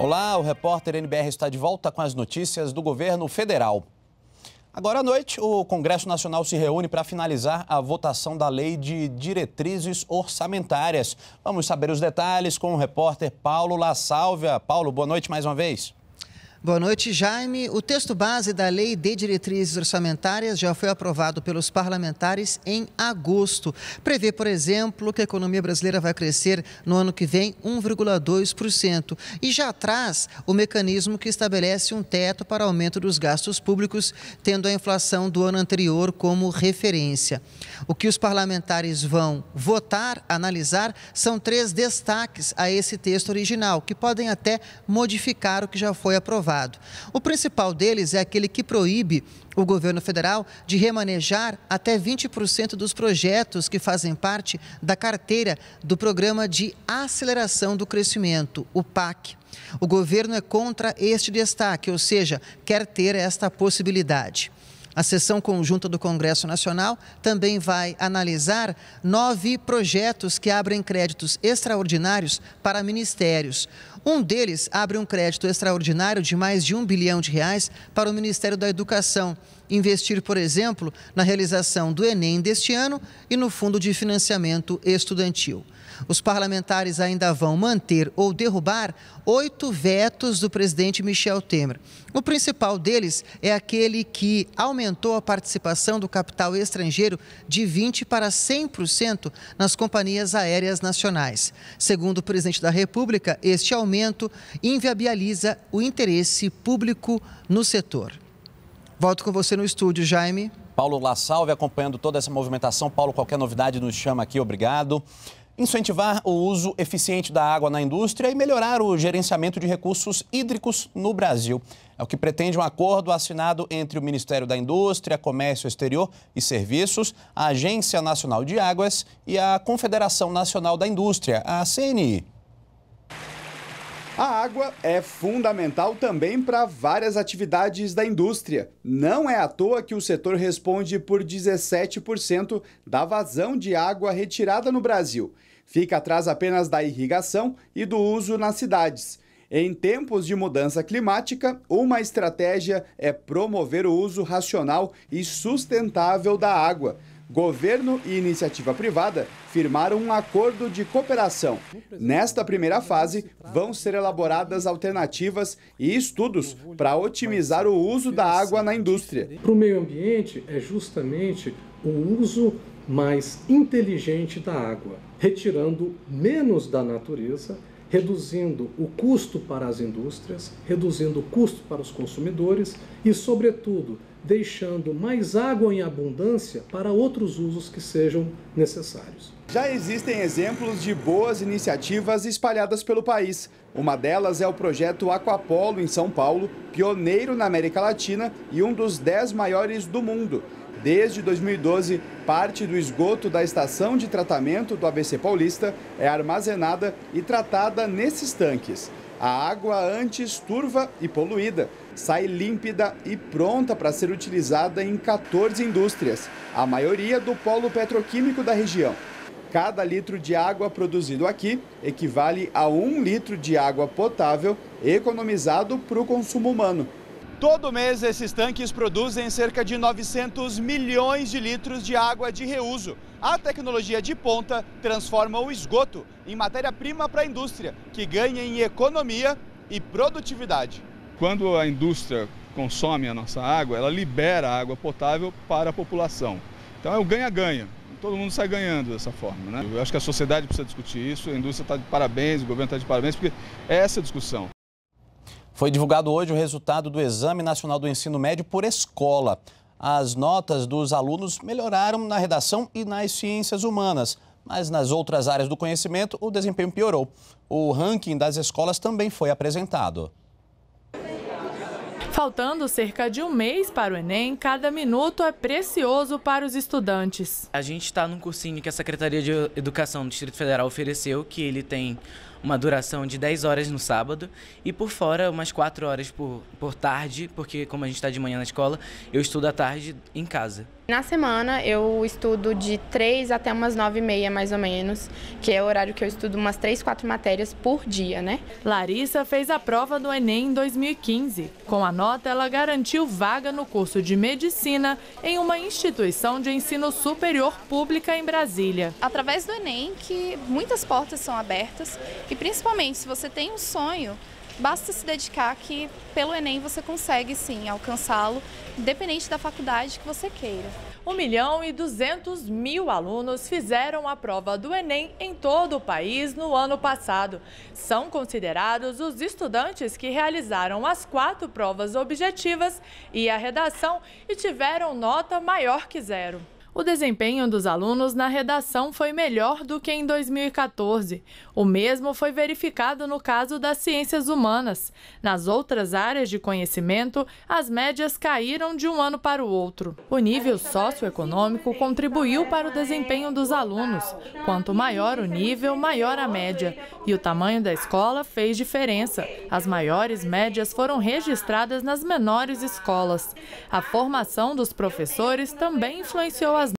Olá, o repórter NBR está de volta com as notícias do governo federal. Agora à noite, o Congresso Nacional se reúne para finalizar a votação da Lei de Diretrizes Orçamentárias. Vamos saber os detalhes com o repórter Paulo La Sálvia. Paulo, boa noite mais uma vez. Boa noite, Jaime. O texto base da Lei de Diretrizes Orçamentárias já foi aprovado pelos parlamentares em agosto. Prevê, por exemplo, que a economia brasileira vai crescer no ano que vem 1,2% e já traz o mecanismo que estabelece um teto para aumento dos gastos públicos, tendo a inflação do ano anterior como referência. O que os parlamentares vão votar, analisar, são três destaques a esse texto original, que podem até modificar o que já foi aprovado. O principal deles é aquele que proíbe o governo federal de remanejar até 20% dos projetos que fazem parte da carteira do Programa de Aceleração do Crescimento, o PAC. O governo é contra este destaque, ou seja, quer ter esta possibilidade. A sessão conjunta do Congresso Nacional também vai analisar nove projetos que abrem créditos extraordinários para ministérios. Um deles abre um crédito extraordinário de mais de um bilhão de reais para o Ministério da Educação. Investir, por exemplo, na realização do Enem deste ano e no Fundo de Financiamento Estudantil. Os parlamentares ainda vão manter ou derrubar oito vetos do presidente Michel Temer. O principal deles é aquele que aumentou a participação do capital estrangeiro de 20% para 100% nas companhias aéreas nacionais. Segundo o presidente da República, este aumento inviabiliza o interesse público no setor. Volto com você no estúdio, Jaime. Paulo La Salve acompanhando toda essa movimentação. Paulo, qualquer novidade nos chama aqui, obrigado incentivar o uso eficiente da água na indústria e melhorar o gerenciamento de recursos hídricos no Brasil. É o que pretende um acordo assinado entre o Ministério da Indústria, Comércio Exterior e Serviços, a Agência Nacional de Águas e a Confederação Nacional da Indústria, a CNI água é fundamental também para várias atividades da indústria. Não é à toa que o setor responde por 17% da vazão de água retirada no Brasil. Fica atrás apenas da irrigação e do uso nas cidades. Em tempos de mudança climática, uma estratégia é promover o uso racional e sustentável da água governo e iniciativa privada firmaram um acordo de cooperação. Nesta primeira fase, vão ser elaboradas alternativas e estudos para otimizar o uso da água na indústria. Para o meio ambiente, é justamente o uso mais inteligente da água, retirando menos da natureza reduzindo o custo para as indústrias, reduzindo o custo para os consumidores e, sobretudo, deixando mais água em abundância para outros usos que sejam necessários. Já existem exemplos de boas iniciativas espalhadas pelo país. Uma delas é o projeto Aquapolo em São Paulo, pioneiro na América Latina e um dos dez maiores do mundo. Desde 2012, parte do esgoto da estação de tratamento do ABC Paulista é armazenada e tratada nesses tanques. A água antes turva e poluída sai límpida e pronta para ser utilizada em 14 indústrias, a maioria do polo petroquímico da região. Cada litro de água produzido aqui equivale a um litro de água potável economizado para o consumo humano, Todo mês, esses tanques produzem cerca de 900 milhões de litros de água de reuso. A tecnologia de ponta transforma o esgoto em matéria-prima para a indústria, que ganha em economia e produtividade. Quando a indústria consome a nossa água, ela libera água potável para a população. Então é o ganha-ganha. Todo mundo sai ganhando dessa forma. Né? Eu acho que a sociedade precisa discutir isso, a indústria está de parabéns, o governo está de parabéns, porque é essa discussão. Foi divulgado hoje o resultado do Exame Nacional do Ensino Médio por Escola. As notas dos alunos melhoraram na redação e nas ciências humanas, mas nas outras áreas do conhecimento o desempenho piorou. O ranking das escolas também foi apresentado. Faltando cerca de um mês para o Enem, cada minuto é precioso para os estudantes. A gente está num cursinho que a Secretaria de Educação do Distrito Federal ofereceu, que ele tem uma duração de 10 horas no sábado e por fora umas 4 horas por, por tarde, porque como a gente está de manhã na escola, eu estudo à tarde em casa. Na semana eu estudo de 3 até umas 9 e meia mais ou menos, que é o horário que eu estudo umas 3, 4 matérias por dia, né? Larissa fez a prova do Enem em 2015. Com a nota, ela garantiu vaga no curso de Medicina em uma instituição de ensino superior pública em Brasília. Através do Enem que muitas portas são abertas e principalmente, se você tem um sonho, basta se dedicar que pelo Enem você consegue sim alcançá-lo, independente da faculdade que você queira. 1 milhão e 200 mil alunos fizeram a prova do Enem em todo o país no ano passado. São considerados os estudantes que realizaram as quatro provas objetivas e a redação e tiveram nota maior que zero. O desempenho dos alunos na redação foi melhor do que em 2014. O mesmo foi verificado no caso das ciências humanas. Nas outras áreas de conhecimento, as médias caíram de um ano para o outro. O nível socioeconômico contribuiu para o desempenho dos alunos. Quanto maior o nível, maior a média. E o tamanho da escola fez diferença. As maiores médias foram registradas nas menores escolas. A formação dos professores também influenciou as